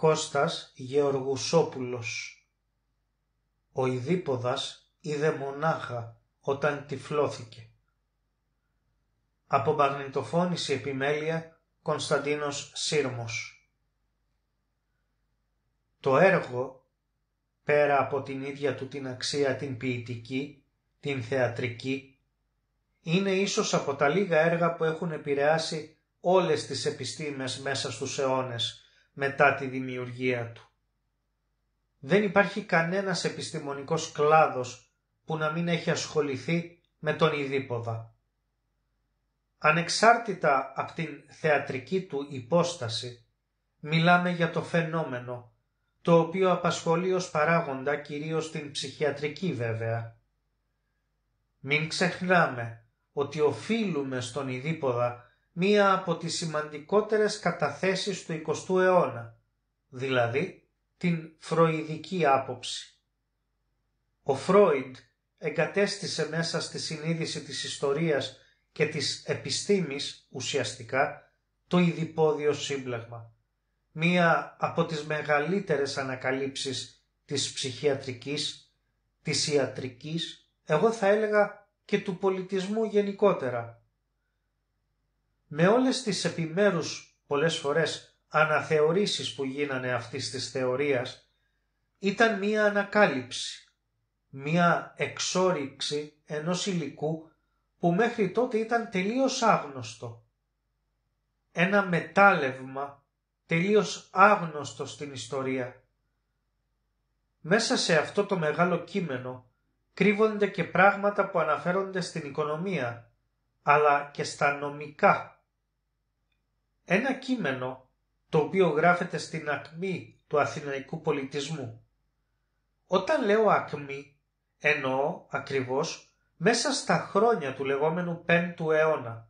Κώστας Γεωργουσόπουλος. Ο Ιδίποδας είδε μονάχα όταν τυφλώθηκε. Από μαγνητοφώνηση επιμέλεια Κωνσταντίνος Σύρμος. Το έργο, πέρα από την ίδια του την αξία την ποιητική, την θεατρική, είναι ίσως από τα λίγα έργα που έχουν επηρεάσει όλες τις επιστήμες μέσα στους αιώνες μετά τη δημιουργία του. Δεν υπάρχει κανένας επιστημονικός κλάδος που να μην έχει ασχοληθεί με τον Ιδίποδα. Ανεξάρτητα από την θεατρική του υπόσταση, μιλάμε για το φαινόμενο, το οποίο απασχολεί ως παράγοντα κυρίως την ψυχιατρική βέβαια. Μην ξεχνάμε ότι οφείλουμε στον Ιδίποδα μία από τις σημαντικότερες καταθέσεις του 20ου αιώνα, δηλαδή την φροηδική άποψη. Ο Φρόιντ εγκατέστησε μέσα στη συνείδηση της ιστορίας και της επιστήμης ουσιαστικά το ειδιπόδιο σύμπλεγμα, μία από τις μεγαλύτερες ανακαλύψεις της ψυχιατρικής, της ιατρικής, εγώ θα έλεγα και του πολιτισμού γενικότερα με όλες τις επιμέρους πολλές φορές αναθεωρήσεις που γίνανε αυτής της θεωρίας ήταν μία ανακάλυψη, μία εξόριξη ενός υλικού που μέχρι τότε ήταν τελείως άγνωστο. Ένα μετάλλευμα τελείως άγνωστο στην ιστορία. Μέσα σε αυτό το μεγάλο κείμενο κρύβονται και πράγματα που αναφέρονται στην οικονομία, αλλά και στα νομικά ένα κείμενο το οποίο γράφεται στην ακμή του αθηναϊκού πολιτισμού. Όταν λέω ακμή, εννοώ ακριβώς μέσα στα χρόνια του λεγόμενου 5ου αιώνα.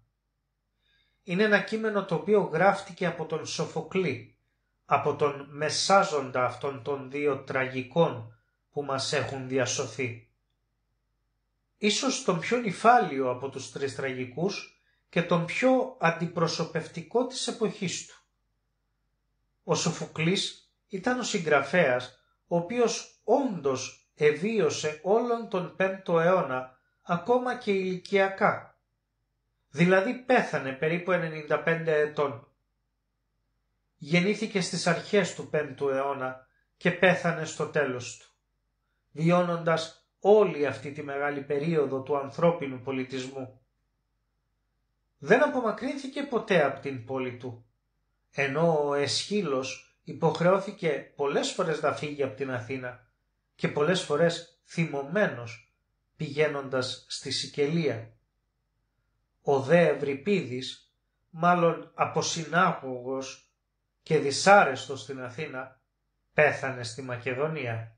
Είναι ένα κείμενο το οποίο γράφτηκε από τον Σοφοκλή, από τον μεσάζοντα αυτών των δύο τραγικών που μας έχουν διασωθεί. Ίσως τον πιο νυφάλιο από τους τρεις τραγικούς και τον πιο αντιπροσωπευτικό της εποχής του. Ο Σοφοκλής ήταν ο συγγραφέας ο οποίος όντως εβίωσε όλον τον 5ο αιώνα ακόμα και ηλικιακά, δηλαδή πέθανε περίπου 95 ετών. Γεννήθηκε στις αρχές του 5ου αιώνα και πέθανε στο τέλος του, βιώνοντας όλη αυτή τη μεγάλη περίοδο του ανθρώπινου πολιτισμού δεν απομακρύνθηκε ποτέ από την πόλη του, ενώ ο Εσχύλος υποχρεώθηκε πολλές φορές να φύγει από την Αθήνα και πολλές φορές θυμωμένος πηγαίνοντας στη Σικελία. Ο δε Ευρυπίδης, μάλλον αποσυνάγωγος και δυσάρεστος στην Αθήνα, πέθανε στη Μακεδονία.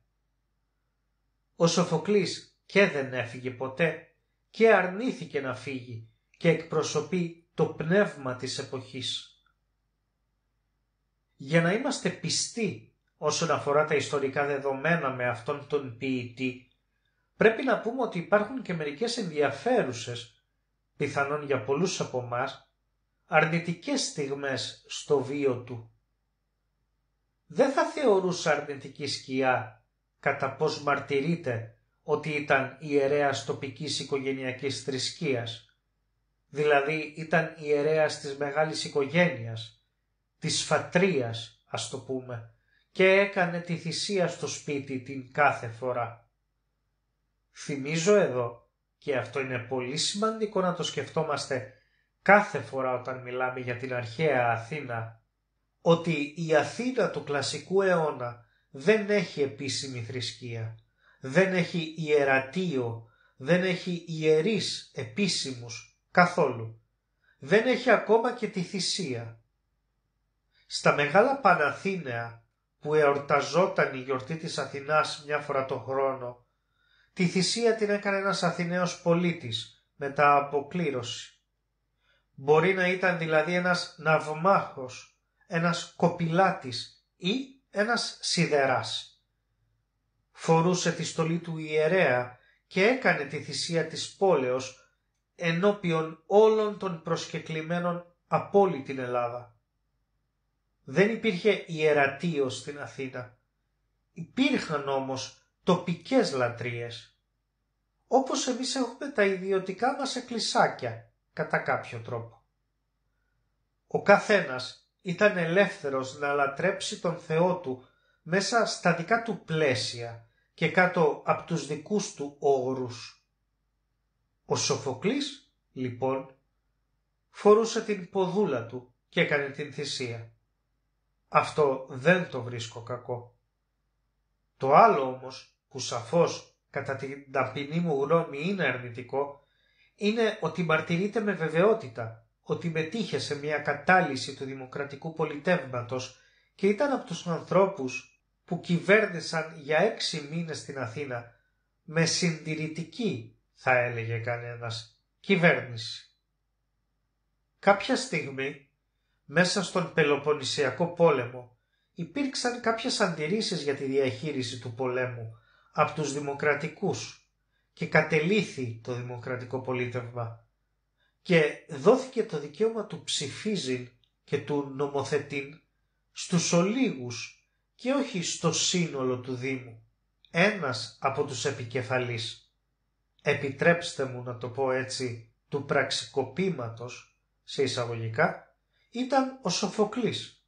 Ο Σοφοκλής και δεν έφυγε ποτέ και αρνήθηκε να φύγει και εκπροσωπεί το πνεύμα της εποχής. Για να είμαστε πιστοί όσον αφορά τα ιστορικά δεδομένα με αυτόν τον ποιητή, πρέπει να πούμε ότι υπάρχουν και μερικές ενδιαφέρουσες, πιθανόν για πολλούς από εμάς, αρνητικές στιγμές στο βίο του. Δεν θα θεωρούσα αρνητική σκιά κατά πώς μαρτυρείται ότι ήταν ιερέας τοπικής οικογενειακής θρησκείας δηλαδή ήταν ιερέας της μεγάλης οικογένειας, της φατρίας ας το πούμε, και έκανε τη θυσία στο σπίτι την κάθε φορά. Θυμίζω εδώ, και αυτό είναι πολύ σημαντικό να το σκεφτόμαστε κάθε φορά όταν μιλάμε για την αρχαία Αθήνα, ότι η Αθήνα του κλασικού αιώνα δεν έχει επίσημη θρησκεία, δεν έχει ιερατείο, δεν έχει ιερείς επίσημους Καθόλου. Δεν έχει ακόμα και τη θυσία. Στα μεγάλα Παναθήναια που εορταζόταν η γιορτή της Αθηνάς μια φορά το χρόνο, τη θυσία την έκανε ένας Αθηναίος πολίτης μετά τα κλήρωση. Μπορεί να ήταν δηλαδή ένας ναυμάχος, ένας κοπηλάτης ή ένας σιδεράς. Φορούσε τη στολή του ιερέα και έκανε τη θυσία της πόλεως ενώπιον όλων των προσκεκλημένων από όλη την Ελλάδα. Δεν υπήρχε ιερατείο στην Αθήνα. Υπήρχαν όμως τοπικές λατρείες. Όπως εμείς έχουμε τα ιδιωτικά μας εκκλησάκια, κατά κάποιο τρόπο. Ο καθένας ήταν ελεύθερος να λατρέψει τον Θεό του μέσα στα δικά του πλαίσια και κάτω από τους δικούς του όρους. Ο Σοφοκλής, λοιπόν, φορούσε την ποδούλα του και έκανε την θυσία. Αυτό δεν το βρίσκω κακό. Το άλλο όμως που σαφώς κατά την ταπεινή μου γνώμη είναι αρνητικό είναι ότι μαρτυρείται με βεβαιότητα ότι μετήχε σε μια κατάλυση του δημοκρατικού πολιτεύματος και ήταν από τους ανθρώπους που κυβέρνησαν για έξι μήνες στην Αθήνα με συντηρητική θα έλεγε κανένας, κυβέρνηση. Κάποια στιγμή, μέσα στον Πελοποννησιακό πόλεμο, υπήρξαν κάποιες αντιρρήσεις για τη διαχείριση του πολέμου από τους δημοκρατικούς και κατελήθη το δημοκρατικό πολίτευμα και δόθηκε το δικαίωμα του ψηφίζειν και του νομοθετήν στους ολίγους και όχι στο σύνολο του Δήμου, ένας από τους επικεφαλείς επιτρέψτε μου να το πω έτσι, του πραξικοπήματος, σε εισαγωγικά, ήταν ο Σοφοκλής,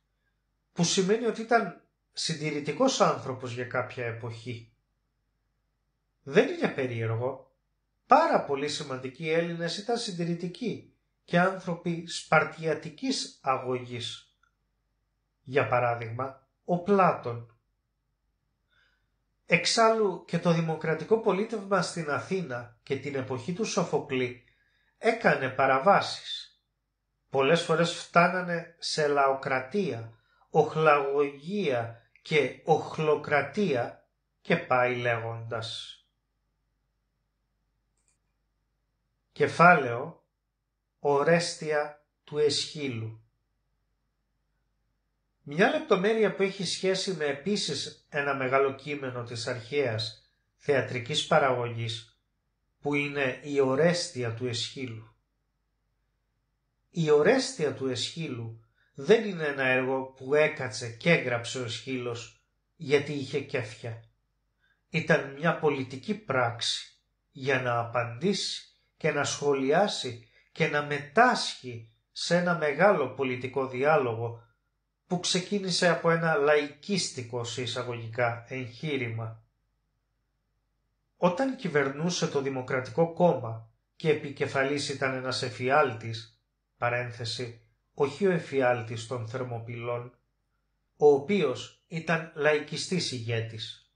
που σημαίνει ότι ήταν συντηρητικός άνθρωπος για κάποια εποχή. Δεν είναι περίεργο. Πάρα πολύ σημαντικοί Έλληνες ήταν συντηρητικοί και άνθρωποι σπαρτιατικής αγωγής. Για παράδειγμα, ο Πλάτων, Εξάλλου και το δημοκρατικό πολίτευμα στην Αθήνα και την εποχή του Σοφοκλή έκανε παραβάσεις. Πολλές φορές φτάνανε σε λαοκρατία, οχλαγωγία και οχλοκρατία και πάει λέγοντας. Κεφάλαιο Ορέστια του Εσχύλου μια λεπτομέρεια που έχει σχέση με επίσης ένα μεγάλο κείμενο της αρχαίας θεατρικής παραγωγής που είναι η ορέστια του Εσχύλου. Η ορέστια του Εσχύλου δεν είναι ένα έργο που έκατσε και έγραψε ο Εσχύλος γιατί είχε κέφια. Ήταν μια πολιτική πράξη για να απαντήσει και να σχολιάσει και να μετάσχει σε ένα μεγάλο πολιτικό διάλογο που ξεκίνησε από ένα λαϊκίστικο εισαγωγικά εγχείρημα. Όταν κυβερνούσε το Δημοκρατικό Κόμμα και επικεφαλής ήταν ένας εφιάλτης, παρένθεση, όχι ο εφιάλτης των Θερμοπυλών, ο οποίος ήταν λαϊκιστής ηγέτης.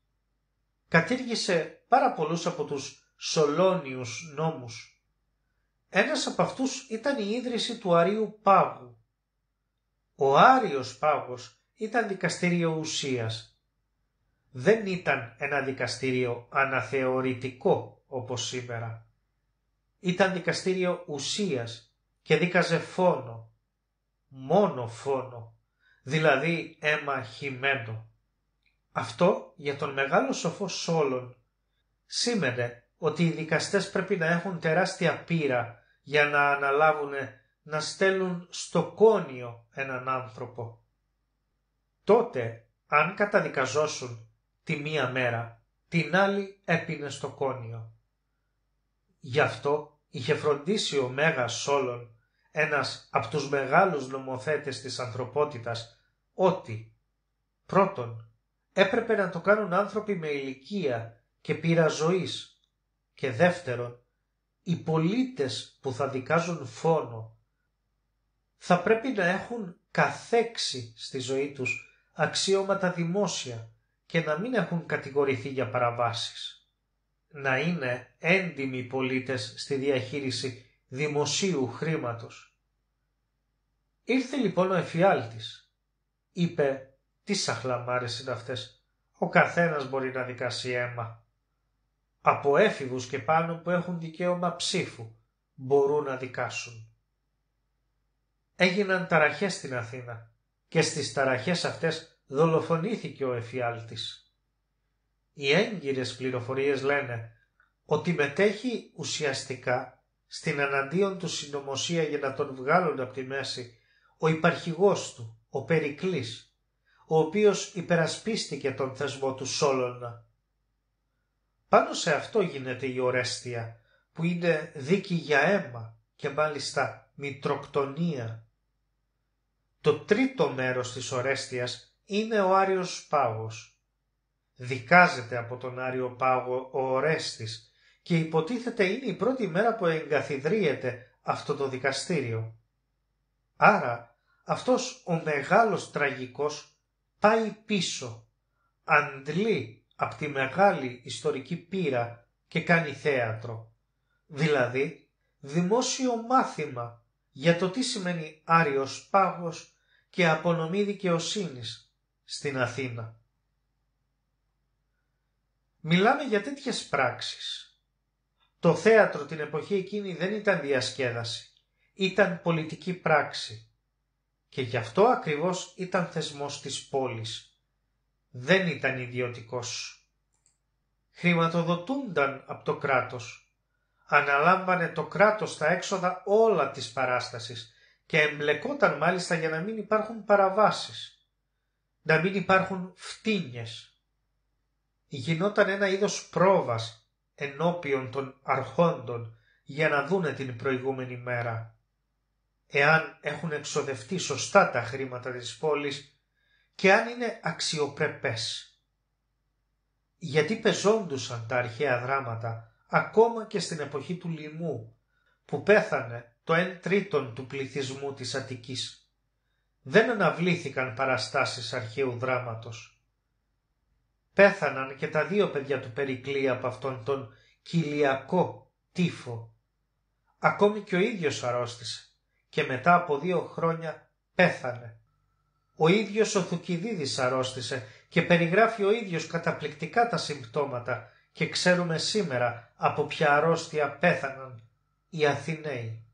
Κατήργησε πάρα πολλούς από τους σολόνιους νόμους. Ένας από αυτούς ήταν η ίδρυση του Αρίου Πάγου, ο Άριος Πάγος ήταν δικαστήριο ουσίας. Δεν ήταν ένα δικαστήριο αναθεωρητικό όπως σήμερα. Ήταν δικαστήριο ουσίας και δίκαζε φόνο, μόνο φόνο, δηλαδή αίμα χυμένο. Αυτό για τον μεγάλο σοφό Σόλων σήμαινε ότι οι δικαστές πρέπει να έχουν τεράστια πείρα για να αναλάβουν να στέλνουν στο κόνιο έναν άνθρωπο. Τότε, αν καταδικαζόσουν τη μία μέρα, την άλλη έπινε στο κόνιο. Γι' αυτό είχε φροντίσει ο Μέγας Σόλων, ένας από τους μεγάλους νομοθέτες της ανθρωπότητας, ότι πρώτον έπρεπε να το κάνουν άνθρωποι με ηλικία και πείρα ζωής και δεύτερον οι πολίτες που θα δικάζουν φόνο θα πρέπει να έχουν καθέξει στη ζωή τους αξίωματα δημόσια και να μην έχουν κατηγορηθεί για παραβάσεις. Να είναι έντιμοι πολίτες στη διαχείριση δημοσίου χρήματος. Ήρθε λοιπόν ο εφιάλτης. Είπε «Τις σαχλαμάρες είναι αυτές, ο καθένας μπορεί να δικάσει αίμα». Από έφηβους και πάνω που έχουν δικαίωμα ψήφου μπορούν να δικάσουν έγιναν ταραχές στην Αθήνα και στις ταραχές αυτές δολοφονήθηκε ο εφιάλτης. Οι έγκυρες πληροφορίες λένε ότι μετέχει ουσιαστικά στην αναντίον του συνωμοσία για να τον βγάλουν από τη μέση ο υπαρχηγός του, ο Περικλής, ο οποίος υπερασπίστηκε τον θεσμό του Σόλωνα. Πάνω σε αυτό γίνεται η ορέστια, που είναι δίκη για αίμα και μάλιστα μητροκτονία. Το τρίτο μέρος της Ορέστιας είναι ο Άριος Πάγος. Δικάζεται από τον Άριο Πάγο ο Ορέστης και υποτίθεται είναι η πρώτη μέρα που εγκαθιδρύεται αυτό το δικαστήριο. Άρα αυτός ο μεγάλος τραγικός πάει πίσω, αντλεί από τη μεγάλη ιστορική πύρα και κάνει θέατρο. Δηλαδή δημόσιο μάθημα για το τι σημαίνει Άριος Πάγος και απονομή δικαιοσύνης στην Αθήνα. Μιλάμε για τέτοιες πράξεις. Το θέατρο την εποχή εκείνη δεν ήταν διασκέδαση, ήταν πολιτική πράξη και γι' αυτό ακριβώς ήταν θεσμός της πόλης. Δεν ήταν ιδιωτικός. Χρηματοδοτούνταν από το κράτος αναλάμβανε το κράτος τα έξοδα όλα της παράστασης και εμπλεκόταν μάλιστα για να μην υπάρχουν παραβάσεις, να μην υπάρχουν φτύνιες. Γινόταν ένα είδος πρόβας ενώπιον των αρχόντων για να δούνε την προηγούμενη μέρα. Εάν έχουν εξοδευτεί σωστά τα χρήματα της πόλης και αν είναι αξιοπρεπές. Γιατί πεζόντουσαν τα αρχαία δράματα ακόμα και στην εποχή του λοιμού που πέθανε το 1 τρίτον του πληθυσμού της Αττικής. Δεν αναβλήθηκαν παραστάσεις αρχαίου δράματος. Πέθαναν και τα δύο παιδιά του Περικλή από αυτόν τον κοιλιακό τύφο. Ακόμη και ο ίδιος αρρώστησε και μετά από δύο χρόνια πέθανε. Ο ίδιος ο Θουκυδίδης αρρώστησε και περιγράφει ο ίδιος καταπληκτικά τα συμπτώματα και ξέρουμε σήμερα από ποια αρρώστια πέθαναν οι Αθηναίοι.